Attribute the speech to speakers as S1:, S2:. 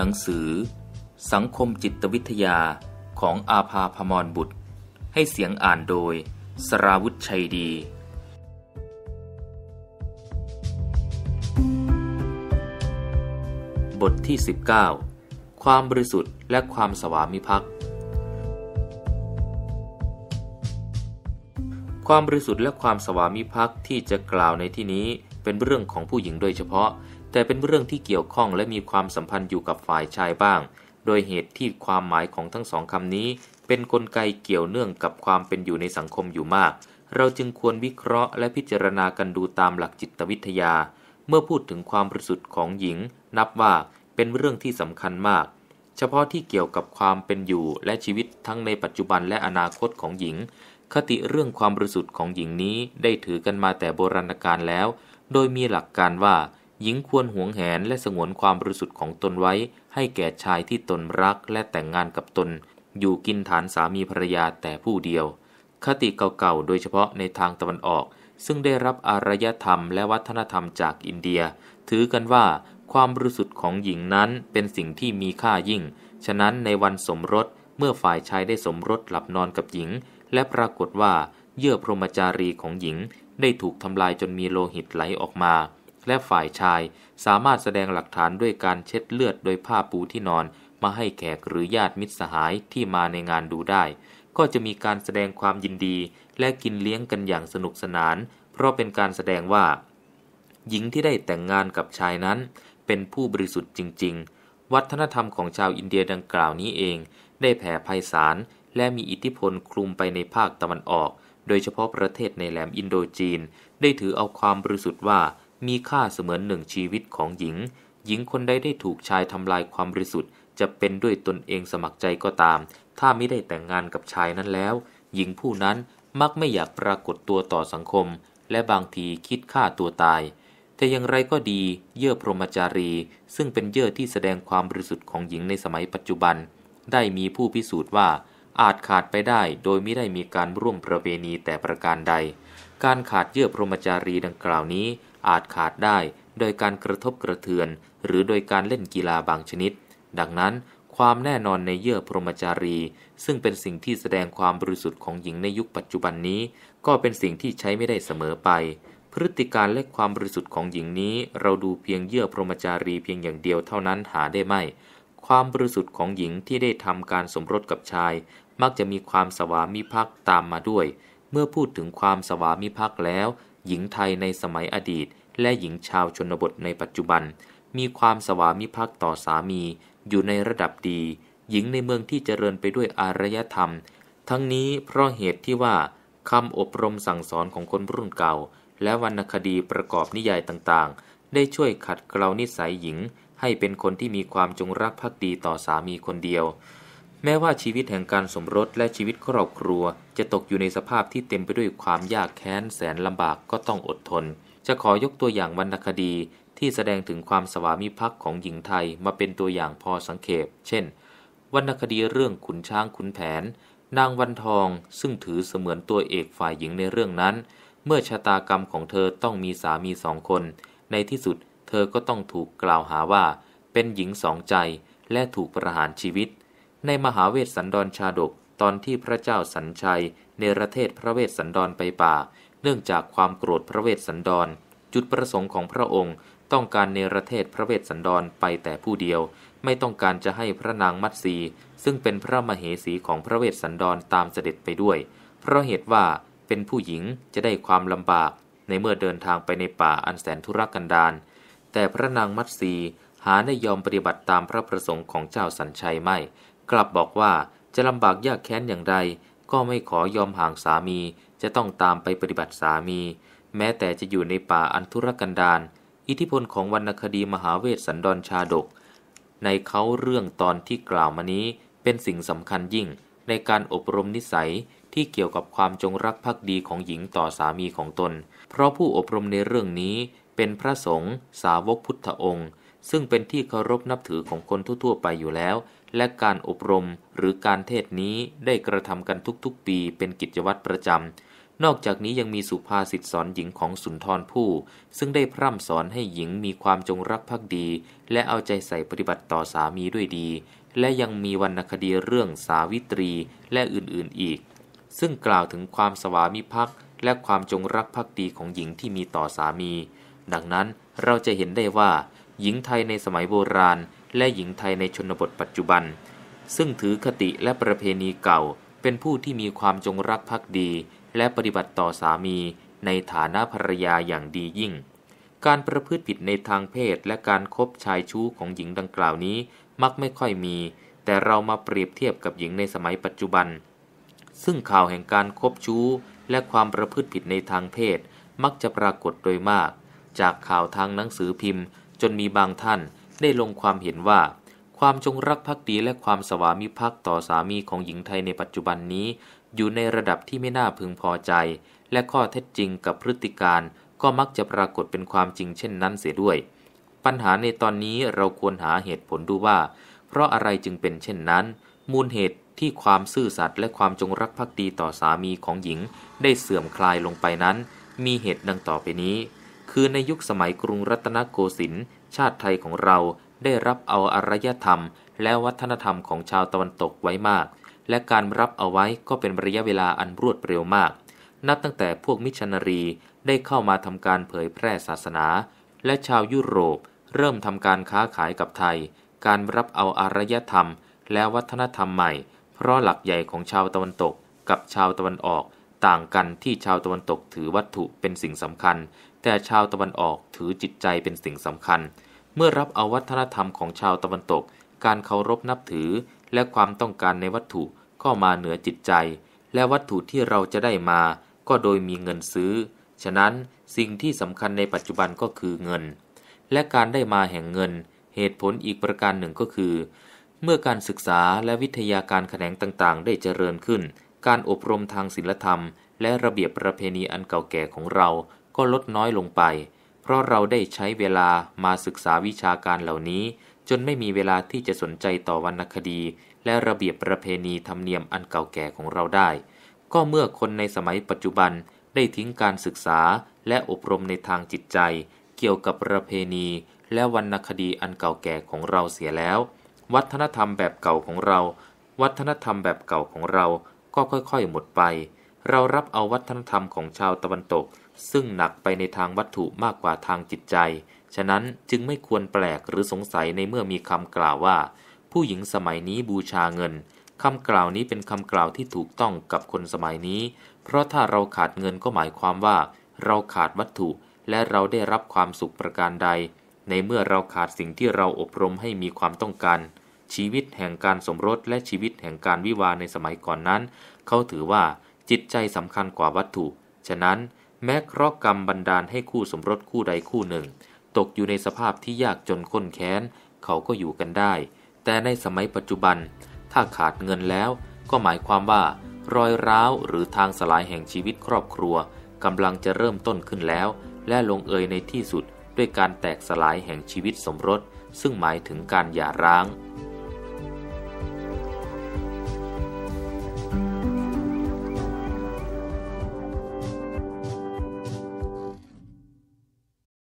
S1: หนังสือ สังคมจิตวิทยาของอาภาพมรบุตร ให้เสียงอ่านโดยสราวุธชัยดี บทที่ 19 ความบริสุทธิ์และความสวามิภักดิ์ความบริสุทธิ์และความสวามิภักดิ์ที่จะกล่าวในที่นี้เป็นเรื่องของผู้หญิงโดยเฉพาะแต่เป็นเรื่องที่เกี่ยวข้องและมีความสัมพันธ์อยู่กับฝ่ายชายบ้าง โดยเหตุที่ความหมายของทั้งสองคำนี้เป็นนกลไกเกี่ยวเนื่องกับความเป็นอยู่ในสังคมอยู่มาก เราจึงควรวิเคราะห์และพิจารณากันดูตามหลักจิตวิทยา เมื่อพูดถึงความบริสุทธิ์ของหญิง นับว่าเป็นเรื่องที่สำคัญมาก เฉพาะที่เกี่ยวกับความเป็นอยู่และชีวิตทั้งในปัจจุบันและอนาคตของหญิง คติเรื่องความบริสุทธิ์ของหญิงนี้ ได้ถือกันมาแต่โบราณกาลแล้ว โดยมีหลักการว่าหญิงควรหวงแหนและสงวนความบริสุทธิ์ของตนไว้ให้แก่ชายที่ตนรักและแต่งงานกับตน อยู่กินฐานสามีภรรยาแต่ผู้เดียว คติเก่าๆโดยเฉพาะในทางตะวันออก ซึ่งได้รับอารยธรรม และวัฒนธรรมจากอินเดีย ถือกันว่า ความบริสุทธิ์ของหญิงนั้นเป็นสิ่งที่มีค่ายิ่ง ฉะนั้นในวันสมรสเมื่อฝ่ายชายได้สมรสหลับนอนกับหญิง และปรากฏว่าเยื่อพรหมจารีของหญิง ได้ถูกทำลายจนมีโลหิตไหลออกมาและฝ่ายชายสามารถแสดงหลักฐานด้วยการเช็ดเลือดโดยผ้าปูที่นอน มาให้แขกหรือญาติมิตรสหายที่มาในงานดูได้ ก็จะมีการแสดงความยินดีและกินเลี้ยงกันอย่างสนุกสนาน เพราะเป็นการแสดงว่า หญิงที่ได้แต่งงานกับชายนั้น เป็นผู้บริสุทธิ์จริงๆ วัฒนธรรมของชาวอินเดียดังกล่าวนี้เอง ได้แผ่ไพศาลและมีอิทธิพลคลุมไปในภาคตะวันออก โดยเฉพาะประเทศในแหลมอินโดจีน ได้ถือเอาความบริสุทธิ์ว่ามีค่าเสมือนหนึ่งชีวิตของหญิง หญิงคนใดได้ถูกชาย ทำลายความบริสุทธิ์ จะเป็นด้วยตนเองสมัครใจก็ตาม ถ้าไม่ได้แต่งงานกับชายนั้นแล้ว หญิงผู้นั้นมักไม่อยากปรากฏตัวต่อสังคม และบางทีคิดฆ่าตัวตาย แต่อย่างไรก็ดี เยื่อพรหมจารี ซึ่งเป็นเยื่อที่แสดงความบริสุทธิ์ของหญิงในสมัยปัจจุบัน ได้มีผู้พิสูจน์ว่า อาจขาดไปได้ โดยไม่ได้มีการร่วมประเพณีแต่ประการใด การขาดเยื่อพรหมจารีดังกล่าวนี้อาจขาดได้โดยการกระทบกระเทือน หรือโดยการเล่นกีฬาบางชนิด ดังนั้นความแน่นอนในเยื่อพรหมจารี ซึ่งเป็นสิ่งที่แสดงความบริสุทธิ์ของหญิงในยุคปัจจุบันนี้ ก็เป็นสิ่งที่ใช้ไม่ได้เสมอไป พฤติการและความบริสุทธิ์ของหญิงนี้ เราดูเพียงเยื่อพรหมจารีเพียงอย่างเดียวเท่านั้นหาได้ไม่ความบริสุทธิ์ของหญิงที่ได้ทำการสมรสกับชาย มักจะมีความสวามิภักดิ์ตามมาด้วย เมื่อพูดถึงความสวามิภักดิ์แล้วหญิงไทยในสมัยอดีต และหญิงชาวชนบทในปัจจุบัน มีความสวามิภักดิ์ต่อสามี อยู่ในระดับดี หญิงในเมืองที่เจริญไปด้วยอารยธรรม ทั้งนี้เพราะเหตุที่ว่าคำอบรมสั่งสอนของคนรุ่นเก่า และวรรณคดีประกอบนิยายต่างๆ ได้ช่วยขัดเกลานิสัยหญิงให้เป็นคนที่มีความจงรักภักดีต่อสามีคนเดียวแม้ว่าชีวิตแห่งการสมรสและชีวิตครอบครัวจะตกอยู่ในสภาพที่เต็มไปด้วยความยากแค้นแสนลำบากก็ต้องอดทน จะขอยกตัวอย่างวรรณคดีที่แสดงถึงความสวามิภักดิ์ของหญิงไทยมาเป็นตัวอย่างพอสังเขป เช่น วรรณคดีเรื่องขุนช้างขุนแผน นางวันทองซึ่งถือเสมือนตัวเอกฝ่ายหญิงในเรื่องนั้น เมื่อชะตากรรมของเธอต้องมีสามีสองคน ในที่สุดเธอก็ต้องถูกกล่าวหาว่าเป็นหญิงสองใจและถูกประหารชีวิตในมหาเวสสันดรชาดกตอนที่พระเจ้าสัญชัยเนรเทศพระเวสสันดรไปป่า เนื่องจากความโกรธพระเวสสันดร จุดประสงค์ของพระองค์ ต้องการเนรเทศพระเวสสันดรไปแต่ผู้เดียวไม่ต้องการจะให้พระนางมัตสีซึ่งเป็นพระมเหสีของพระเวสสันดรตามเสด็จไปด้วยเพราะเหตุว่าเป็นผู้หญิงจะได้ความลำบากในเมื่อเดินทางไปในป่าอันแสนทุรกันดารแต่พระนางมัตสีาได้ยอมปฏิบัติตามพระประสงค์ของเจ้าสัญชัยไม่ กลับบอกว่าจะลำบากยากแค้นอย่างไร ก็ไม่ขอยอมห่างสามี จะต้องตามไปปฏิบัติสามี แม้แต่จะอยู่ในป่าอันธุรกันดาร อิทธิพลของวรรณคดีมหาเวสสันดรชาดก ในเขาเรื่องตอนที่กล่าวมานี้ เป็นสิ่งสำคัญยิ่ง ในการอบรมนิสัยที่เกี่ยวกับความจงรักภักดีของหญิงต่อสามีของตน เพราะผู้อบรมในเรื่องนี้เป็นพระสงฆ์สาวกพุทธองค์ซึ่งเป็นที่เคารพนับถือของคนทั่วๆไปอยู่แล้ว และการอบรมหรือการเทศนี้ได้กระทำกันทุกๆปีเป็นกิจวัตรประจำ นอกจากนี้ยังมีสุภาษิตสอนหญิงของสุนทรผู้ ซึ่งได้พร่ำสอนให้หญิงมีความจงรักภักดี และเอาใจใส่ปฏิบัติต่อสามีด้วยดี และยังมีวรรณคดีเรื่องสาวิตรีและอื่นๆอีก ซึ่งกล่าวถึงความสวามิภักดิ์และความจงรักภักดีของหญิงที่มีต่อสามี ดังนั้นเราจะเห็นได้ว่าหญิงไทยในสมัยโบราณ และหญิงไทยในชนบทปัจจุบัน ซึ่งถือคติและประเพณีเก่าเป็นผู้ที่มีความจงรักภักดีและปฏิบัติต่อสามีในฐานะภรรยาอย่างดียิ่ง การประพฤติผิดในทางเพศและการครบชายชู้ของหญิงดังกล่าวนี้มักไม่ค่อยมี แต่เรามาเปรียบเทียบกับหญิงในสมัยปัจจุบัน ซึ่งข่าวแห่งการครบชู้และความประพฤติผิดในทางเพศมักจะปรากฏโดยมาก จากข่าวทางหนังสือพิมพ์จนมีบางท่าน ได้ลงความเห็นว่า ความจงรักภักดีและความสวามิภักดิ์ต่อสามีของหญิงไทยในปัจจุบันนี้ อยู่ในระดับที่ไม่น่าพึงพอใจ และข้อเท็จจริงกับพฤติการก็มักจะปรากฏเป็นความจริงเช่นนั้นเสียด้วย ปัญหาในตอนนี้เราควรหาเหตุผลดูว่า เพราะอะไรจึงเป็นเช่นนั้น มูลเหตุที่ความซื่อสัตย์และความจงรักภักดีต่อสามีของหญิงได้เสื่อมคลายลงไปนั้น มีเหตุดังต่อไปนี้คือในยุคสมัยกรุงรัตนโกสินทร์ ชาติไทยของเราได้รับเอาอารยธรรม และวัฒนธรรมของชาวตะวันตกไว้มาก และการรับเอาไว้ก็เป็นระยะเวลาอันรวดเร็วมาก นับตั้งแต่พวกมิชนารีได้เข้ามาทำการเผยแพร่ศาสนา และชาวยุโรปเริ่มทำการค้าขายกับไทย การรับเอาอารยธรรม และวัฒนธรรมใหม่ เพราะหลักใหญ่ของชาวตะวันตกกับชาวตะวันออก ต่างกันที่ชาวตะวันตกถือวัตถุเป็นสิ่งสำคัญแต่ชาวตะวันออกถือจิตใจเป็นสิ่งสำคัญ เมื่อรับเอาวัฒนธรรมของชาวตะวันตก การเคารพนับถือ และความต้องการในวัตถุก็มาเหนือจิตใจ และวัตถุที่เราจะได้มา ก็โดยมีเงินซื้อ ฉะนั้นสิ่งที่สำคัญในปัจจุบันก็คือเงิน และการได้มาแห่งเงิน เหตุผลอีกประการหนึ่งก็คือ เมื่อการศึกษาและวิทยาการแขนงต่างๆ ได้เจริญขึ้น การอบรมทางศิลธรรม และระเบียบประเพณีอันเก่าแก่ของเราก็ลดน้อยลงไป เพราะเราได้ใช้เวลามาศึกษาวิชาการเหล่านี้ จนไม่มีเวลาที่จะสนใจต่อวรรณคดี และระเบียบประเพณีธรรมเนียมอันเก่าแก่ของเราได้ ก็เมื่อคนในสมัยปัจจุบันได้ทิ้งการศึกษาและอบรมในทางจิตใจ เกี่ยวกับประเพณี และวรรณคดีอันเก่าแก่ของเราเสียแล้ว วัฒนธรรมแบบเก่าของเรา วัฒนธรรมแบบเก่าของเราก็ค่อยๆ หมดไปเรารับเอาวัฒนธรรมของชาวตะวันตก ซึ่งหนักไปในทางวัตถุมากกว่าทางจิตใจ ฉะนั้นจึงไม่ควรแปลกหรือสงสัยในเมื่อมีคำกล่าวว่า ผู้หญิงสมัยนี้บูชาเงินคำกล่าวนี้เป็นคำกล่าวที่ถูกต้องกับคนสมัยนี้ เพราะถ้าเราขาดเงินก็หมายความว่า เราขาดวัตถุและเราได้รับความสุขประการใด ในเมื่อเราขาดสิ่งที่เราอบรมให้มีความต้องการชีวิตแห่งการสมรสและชีวิตแห่งการวิวาในสมัยก่อนนั้น เขาถือว่าจิตใจสำคัญกว่าวัตถุ ฉะนั้นแม้เคราะกรรมบันดาลให้คู่สมรสคู่ใดคู่หนึ่ง ตกอยู่ในสภาพที่ยากจนข้นแค้นเขาก็อยู่กันได้ แต่ในสมัยปัจจุบันถ้าขาดเงินแล้ว ก็หมายความว่า รอยร้าวหรือทางสลายแห่งชีวิตครอบครัวกำลังจะเริ่มต้นขึ้นแล้ว และลงเอยในที่สุดด้วยการแตกสลายแห่งชีวิตสมรส ซึ่งหมายถึงการหย่าร้าง